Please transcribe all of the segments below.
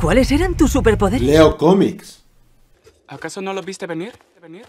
¿Cuáles eran tus superpoderes? Leo cómics. ¿Acaso no los viste venir? ¿Venir?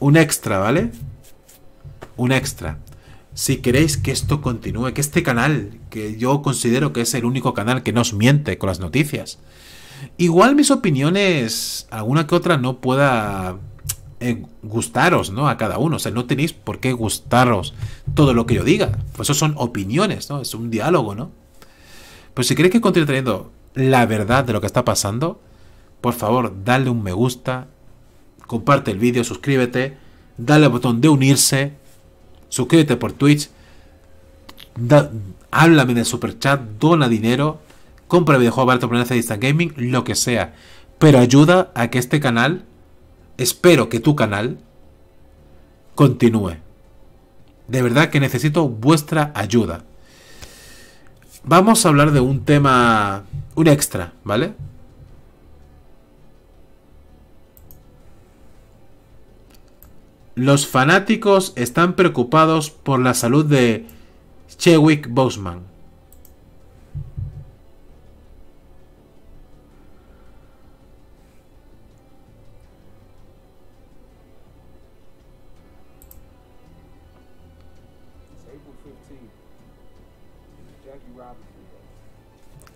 Un extra, ¿vale? Un extra. Si queréis que esto continúe, que este canal, que yo considero que es el único canal que nos miente con las noticias, igual mis opiniones, alguna que otra no pueda eh, gustaros, ¿no? A cada uno. O sea, no tenéis por qué gustaros todo lo que yo diga. Pues eso son opiniones, ¿no? Es un diálogo, ¿no? Pues si queréis que continúe teniendo la verdad de lo que está pasando, por favor, dale un me gusta, comparte el vídeo, suscríbete, dale al botón de unirse, suscríbete por Twitch, háblame háblame de superchat, dona dinero, compra videojuegos barato, planetas de Gaming, lo que sea. Pero ayuda a que este canal espero que tu canal continúe. De verdad que necesito vuestra ayuda. Vamos a hablar de un tema, un extra, ¿vale? Los fanáticos están preocupados por la salud de Chewick Boseman.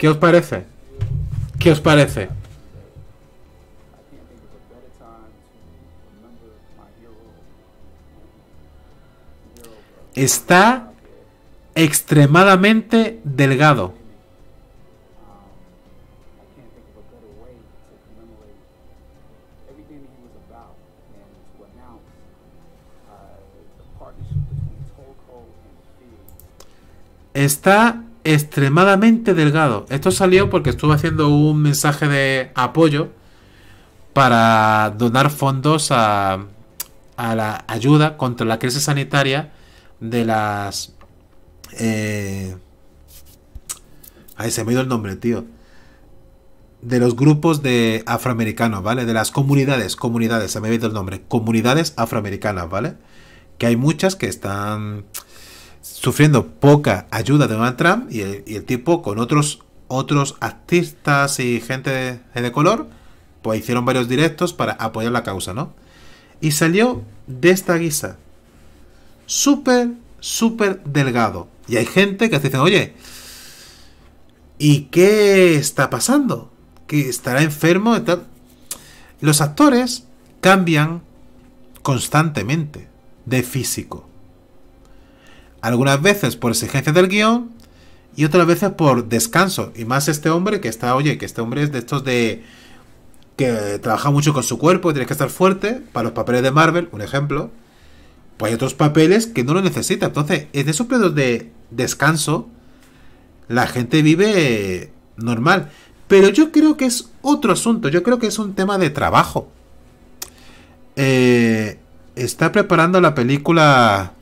¿Qué os parece? ¿Qué os parece? Está extremadamente delgado. Está extremadamente delgado. Esto salió porque estuve haciendo un mensaje de apoyo para donar fondos a, la ayuda contra la crisis sanitaria de las... Eh, ay, se me ha ido el nombre, tío. De los grupos de afroamericanos, ¿vale? De las comunidades, comunidades, se me ha ido el nombre. Comunidades afroamericanas, ¿vale? Que hay muchas que están sufriendo poca ayuda de Donald Trump y el, tipo con otros, otros artistas y gente eh, de, color, pues hicieron varios directos para apoyar la causa, ¿no? Y salió de esta guisa. Súper, súper delgado. Y hay gente que te oye, ¿y qué está pasando? ¿Que estará enfermo? Los actores cambian constantemente de físico. Algunas veces por exigencia del guión y otras veces por descanso. Y más este hombre que está, oye, que este hombre es de estos de... que trabaja mucho con su cuerpo, tiene que estar fuerte, para los papeles de Marvel, un ejemplo. Pues hay otros papeles que no lo necesita. Entonces, en esos periodos de descanso, la gente vive normal. Pero yo creo que es otro asunto, yo creo que es un tema de trabajo. Eh, está preparando la película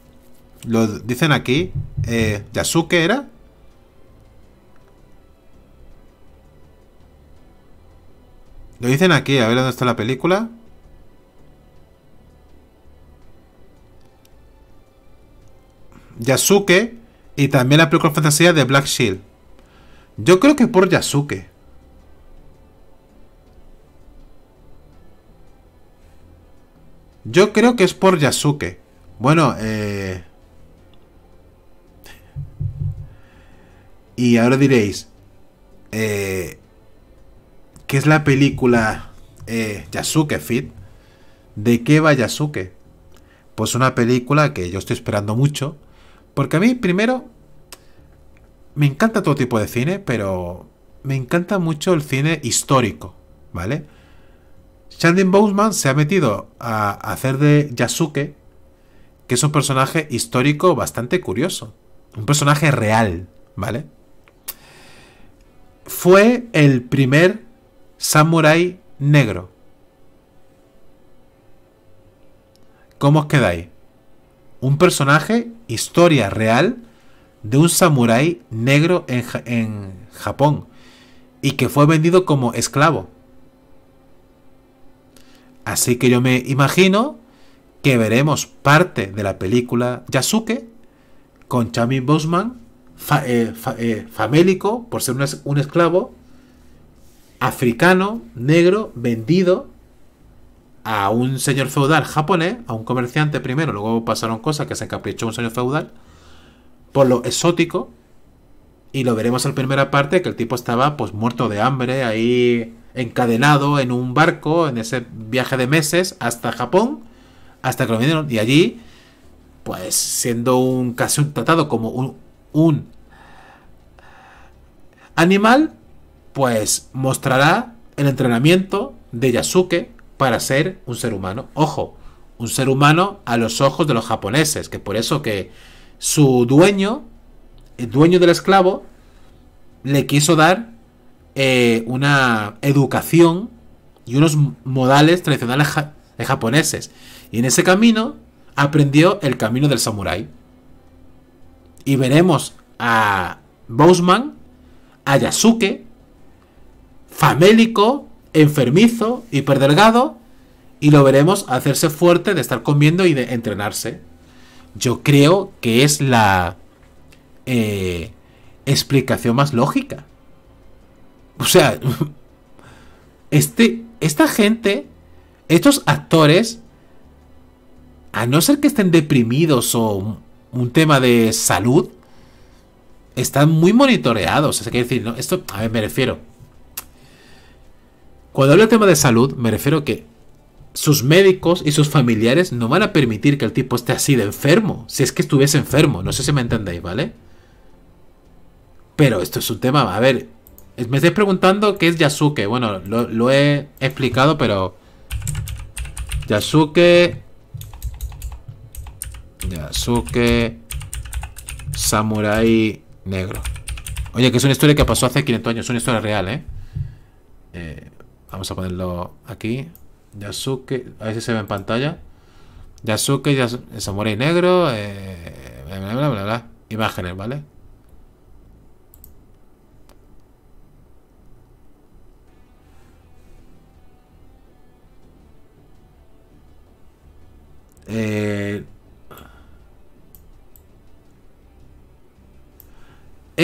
lo dicen aquí. Eh, ¿Yasuke era? Lo dicen aquí, a ver dónde está la película. Yasuke y también la película fantasía de Black Shield. Yo creo que es por Yasuke. Yo creo que es por Yasuke. Bueno, eh... Y ahora diréis, eh, ¿qué es la película eh, Yasuke Fit? ¿De qué va Yasuke? Pues una película que yo estoy esperando mucho, porque a mí primero me encanta todo tipo de cine, pero me encanta mucho el cine histórico, ¿vale? Shandin Boseman se ha metido a hacer de Yasuke, que es un personaje histórico bastante curioso, un personaje real, ¿vale? fue el primer samurái negro. ¿Cómo os quedáis? Un personaje, historia real, de un samurái negro en, Japón y que fue vendido como esclavo. Así que yo me imagino que veremos parte de la película Yasuke con Chami Bosman eh, eh, famélico por ser un, esclavo, africano, negro, vendido a un señor feudal japonés, a un comerciante primero, luego pasaron cosas que se encaprichó un señor feudal, por lo exótico, y lo veremos en la primera parte, que el tipo estaba pues muerto de hambre, ahí encadenado en un barco, en ese viaje de meses, hasta Japón, hasta que lo vinieron, y allí, pues siendo un casi un tratado como un Animal, pues mostrará el entrenamiento de Yasuke para ser un ser humano. Ojo, un ser humano a los ojos de los japoneses, que por eso que su dueño, el dueño del esclavo, le quiso dar eh, una educación y unos modales tradicionales japoneses. Y en ese camino aprendió el camino del samurái. Y veremos a Boseman Ayasuke, famélico, enfermizo, hiperdelgado, y lo veremos hacerse fuerte de estar comiendo y de entrenarse. Yo creo que es la eh, explicación más lógica. O sea, este, esta gente, estos actores, a no ser que estén deprimidos o un tema de salud, están muy monitoreados. O sea, decir, ¿no? esto, a ver, me refiero. Cuando hablo del tema de salud, me refiero que sus médicos y sus familiares no van a permitir que el tipo esté así de enfermo. Si es que estuviese enfermo, no sé si me entendéis, ¿vale? Pero esto es un tema, a ver, me estáis preguntando qué es Yasuke. Bueno, lo, lo he explicado, pero... Yasuke... Yasuke... Samurai negro. Oye, que es una historia que pasó hace 500 años. Es una historia real, ¿eh? ¿eh? vamos a ponerlo aquí. Yasuke. A ver si se ve en pantalla. Yasuke, Yasuke Samurai Negro. Eh, bla, bla, bla. Imágenes, ¿vale? Eh,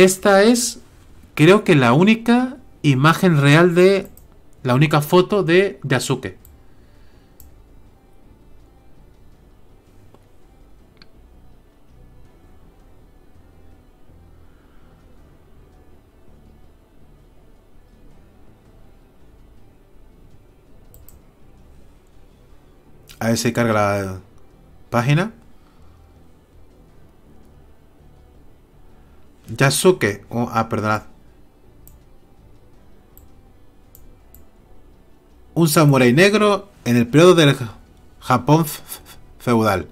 Esta es, creo que la única imagen real de... La única foto de, de A ver si carga la página. Yasuke. Oh, ah, perdonad. Un samurái negro en el periodo del Japón feudal.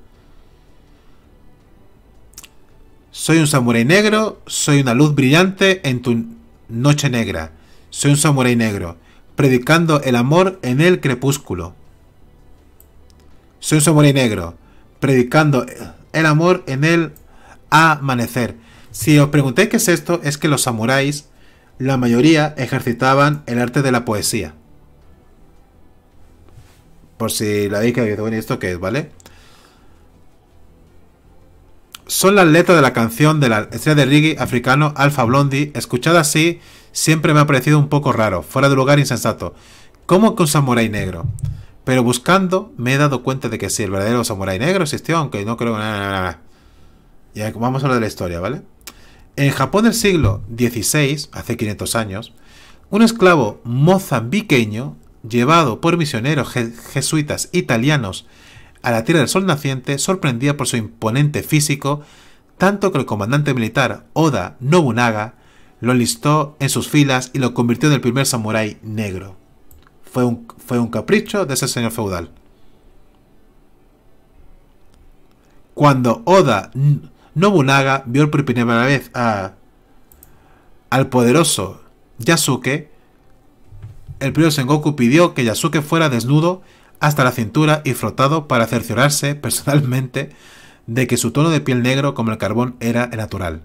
Soy un samurái negro, soy una luz brillante en tu noche negra. Soy un samurái negro, predicando el amor en el crepúsculo. Soy un samurái negro, predicando el amor en el amanecer. Si os preguntéis qué es esto, es que los samuráis, la mayoría, ejercitaban el arte de la poesía. Por si la dije, y esto que es, ¿vale? Son las letras de la canción de la estrella de reggae africano Alpha Blondie. Escuchada así, siempre me ha parecido un poco raro, fuera de lugar insensato. ¿Cómo que un samurái negro? Pero buscando me he dado cuenta de que sí, el verdadero samurái negro existió, aunque no creo que... Y vamos a hablar de la historia, ¿vale? En Japón del siglo XVI, hace 500 años, un esclavo mozambiqueño, llevado por misioneros jesuitas italianos a la Tierra del Sol Naciente, sorprendía por su imponente físico, tanto que el comandante militar Oda Nobunaga lo enlistó en sus filas y lo convirtió en el primer samurái negro. Fue un, capricho de ese señor feudal. Cuando Oda Nobunaga vio por primera vez a, al poderoso Yasuke, el primo Sengoku pidió que Yasuke fuera desnudo hasta la cintura y frotado para cerciorarse personalmente de que su tono de piel negro como el carbón era el natural,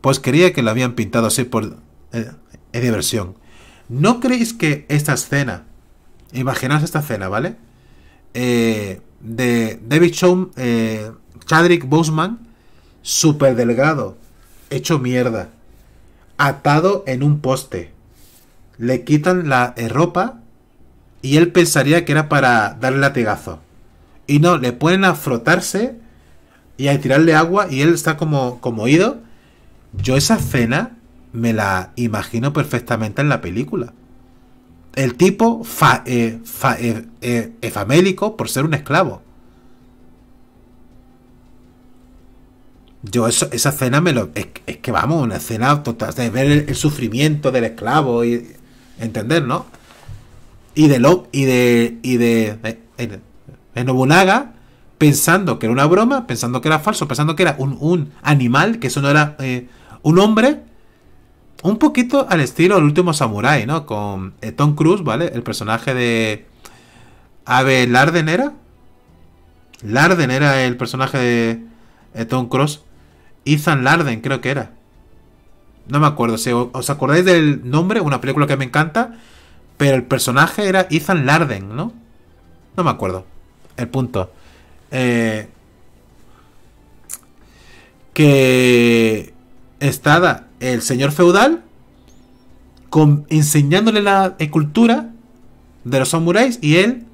pues quería que lo habían pintado así por eh, diversión. ¿No creéis que esta escena, imaginaos esta escena, ¿vale? Eh, de David show eh, Chadrick Boseman, Super delgado, hecho mierda, atado en un poste. Le quitan la eh, ropa y él pensaría que era para darle latigazo. Y no, le ponen a frotarse y a tirarle agua y él está como, como Yo esa escena me la imagino perfectamente en la película. El tipo fa, eh, eh, efamélico por ser un esclavo. Yo eso, esa escena me lo... Es, que vamos, una escena total, de ver el, sufrimiento del esclavo y... ¿Entender, no? Y de lo y de... Y de, en Nobunaga pensando que era una broma, pensando que era falso, pensando que era un, animal, que eso no era eh, un hombre. Un poquito al estilo del último samurái, ¿no? Con eh, Tom Cruise, ¿vale? El personaje de... Ave Larden era. Larden era el personaje de eh, Tom Cruise Ethan Larden, creo que era. No me acuerdo. Si ¿Os acordáis del nombre? Una película que me encanta. Pero el personaje era Ethan Larden, ¿no? No me acuerdo. El punto. Eh, que Estaba el señor feudal con, enseñándole la cultura de los samuráis y él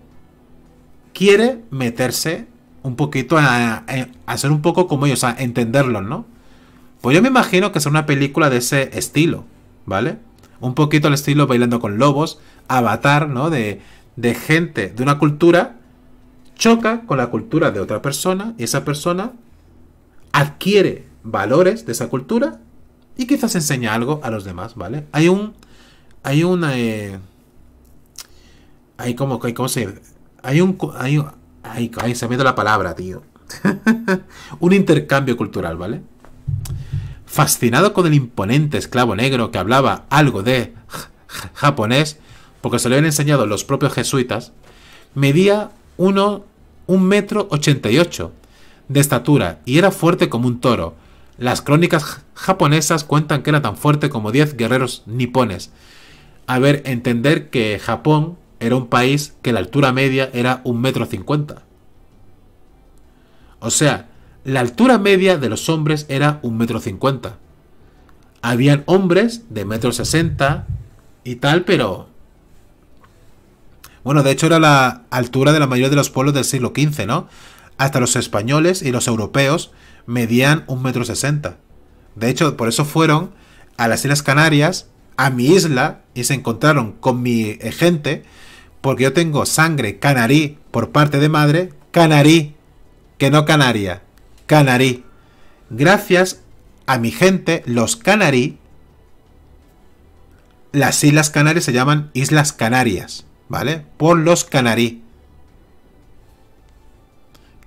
quiere meterse un poquito a, hacer un poco como ellos, a entenderlos, ¿no? Pues yo me imagino que es una película de ese estilo, ¿vale? Un poquito al estilo Bailando con Lobos, Avatar, ¿no? De, de gente de una cultura choca con la cultura de otra persona y esa persona adquiere valores de esa cultura y quizás enseña algo a los demás, ¿vale? Hay un... Hay una... Eh, hay como... Hay un, hay un, Ay, se me la palabra, tío. un intercambio cultural, ¿vale? Fascinado con el imponente esclavo negro que hablaba algo de japonés, porque se lo habían enseñado los propios jesuitas, medía 1,88 un metro ochenta de estatura y era fuerte como un toro. Las crónicas japonesas cuentan que era tan fuerte como 10 guerreros nipones. A ver, entender que Japón era un país que la altura media era un metro cincuenta. O sea, la altura media de los hombres era un metro cincuenta. Habían hombres de metro sesenta y tal, pero... Bueno, de hecho era la altura de la mayoría de los pueblos del siglo XV, ¿no? Hasta los españoles y los europeos medían un metro sesenta. De hecho, por eso fueron a las Islas Canarias, a mi isla, y se encontraron con mi gente, porque yo tengo sangre canarí por parte de madre, canarí que no canaria, canarí. Gracias a mi gente, los canarí, las Islas Canarias se llaman Islas Canarias, ¿vale? Por los canarí.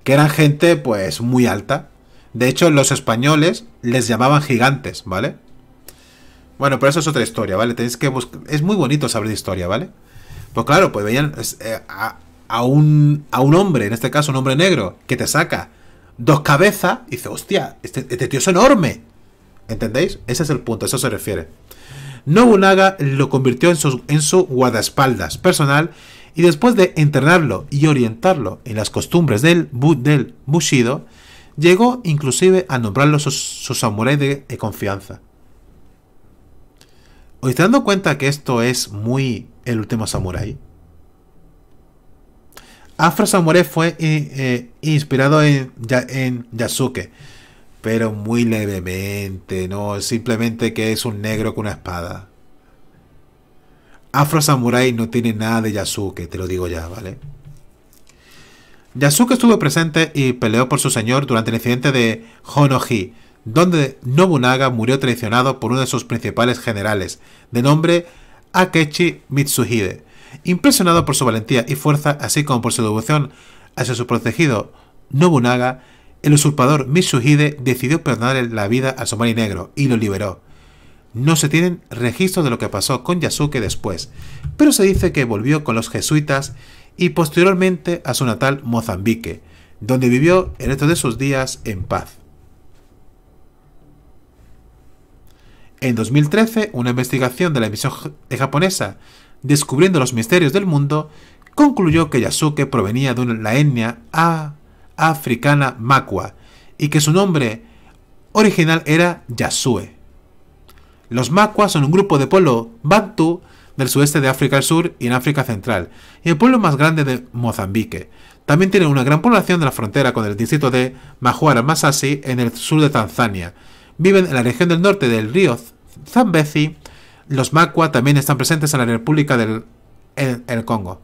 Que eran gente, pues, muy alta. De hecho, los españoles les llamaban gigantes, ¿vale? Bueno, pero eso es otra historia, ¿vale? Tenéis que buscar... Es muy bonito saber de historia, ¿vale? Pues claro, pues veían... Eh, a un, a un hombre, en este caso un hombre negro, que te saca dos cabezas y dice, hostia, este, este tío es enorme. ¿Entendéis? Ese es el punto, a eso se refiere. Nobunaga lo convirtió en su, guardaespaldas personal y después de entrenarlo y orientarlo en las costumbres del, del Bushido, llegó inclusive a nombrarlo su, samurái de, confianza. ¿Os estáis dando cuenta que esto es muy el último samurái? Afro Samurai fue eh, eh, inspirado en, Yasuke, pero muy levemente, no, simplemente que es un negro con una espada. Afro Samurai no tiene nada de Yasuke, te lo digo ya, ¿vale? Yasuke estuvo presente y peleó por su señor durante el incidente de Honohi, donde Nobunaga murió traicionado por uno de sus principales generales, de nombre Akechi Mitsuhide. Impresionado por su valentía y fuerza, así como por su devoción hacia su protegido Nobunaga, el usurpador Mitsuhide decidió perdonarle la vida al somari negro y lo liberó. No se tienen registros de lo que pasó con Yasuke después, pero se dice que volvió con los jesuitas y posteriormente a su natal Mozambique, donde vivió en estos de sus días en paz. En 2013, una investigación de la emisión eh, japonesa descubriendo los misterios del mundo, concluyó que Yasuke provenía de la etnia africana Makua y que su nombre original era Yasue. Los Makua son un grupo de pueblo Bantu del sudeste de África del Sur y en África Central, y el pueblo más grande de Mozambique. También tienen una gran población de la frontera con el distrito de Majuara Masasi en el sur de Tanzania. Viven en la región del norte del río Zambezi los Makwa también están presentes en la República del Congo.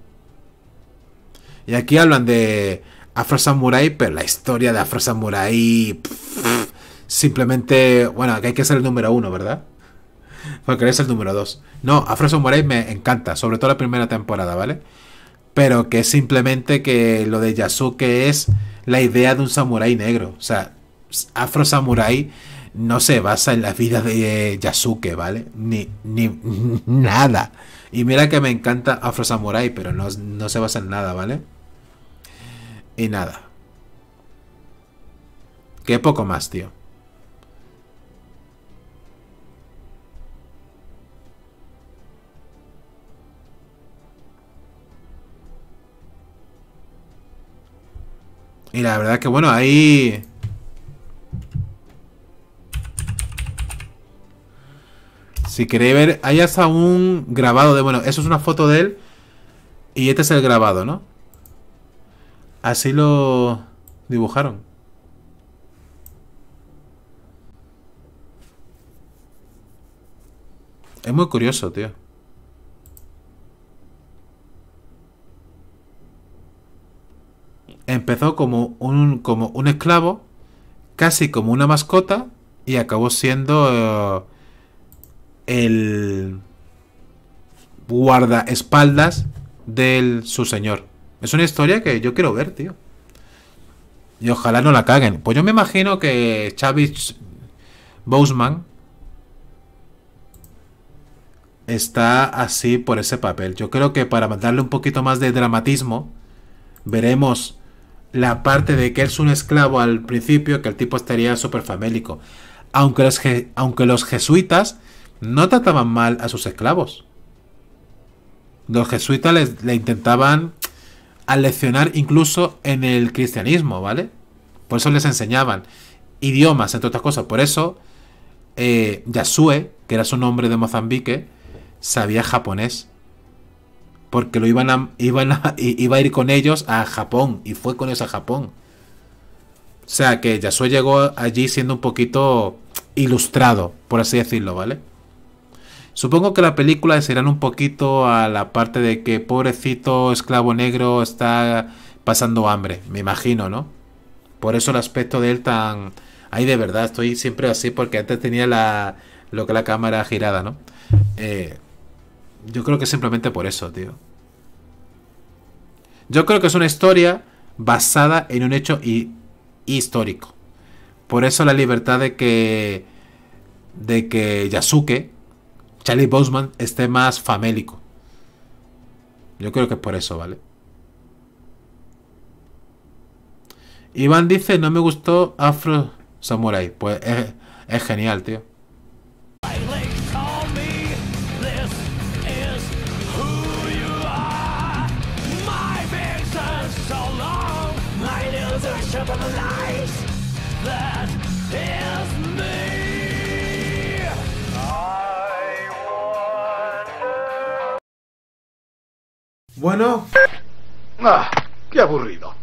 Y aquí hablan de Afro Samurai, pero la historia de Afro Samurai. simplemente, bueno, que hay que ser el número uno, ¿verdad? Porque es el número dos. No, Afro Samurai me encanta, sobre todo la primera temporada, ¿vale? Pero que simplemente que lo de Yasuke es la idea de un samurái negro. O sea, Afro Samurai no se basa en la vida de Yasuke, ¿vale? Ni, nada. Y mira que me encanta Afro Samurai, pero no, no se basa en nada, ¿vale? Y nada. Qué poco más, tío. Y la verdad que bueno, ahí... Si queréis ver, hay hasta un grabado de... Bueno, eso es una foto de él. Y este es el grabado, ¿no? Así lo dibujaron. Es muy curioso, tío. Empezó como un, como un esclavo, casi como una mascota, y acabó siendo... Eh, el guardaespaldas del su señor. Es una historia que yo quiero ver, tío. Y ojalá no la caguen. Pues yo me imagino que Chavis Boseman está así por ese papel. Yo creo que para darle un poquito más de dramatismo, veremos la parte de que es un esclavo al principio, que el tipo estaría súper famélico. aunque los jesuitas no trataban mal a sus esclavos. Los jesuitas les, le intentaban aleccionar incluso en el cristianismo, ¿vale? Por eso les enseñaban idiomas, entre otras cosas. Por eso eh, Yasue, que era su nombre de Mozambique, sabía japonés. Porque lo iban iban a, iba a ir con ellos a Japón. Y fue con ellos a Japón. O sea que Yasue llegó allí siendo un poquito ilustrado, por así decirlo, ¿vale? Supongo que la película se irán un poquito a la parte de que pobrecito esclavo negro está pasando hambre, me imagino, ¿no? Por eso el aspecto de él tan... ahí de verdad, estoy siempre así porque antes tenía la... lo que la cámara girada, ¿no? Eh, yo creo que simplemente por eso, tío. Yo creo que es una historia basada en un hecho histórico. Por eso la libertad de que... de que Yasuke Charlie Boseman esté más famélico. Yo creo que es por eso, ¿vale? Iván dice, no me gustó Afro Samurai. Pues es, es genial, tío. Bueno. Ah, qué aburrido.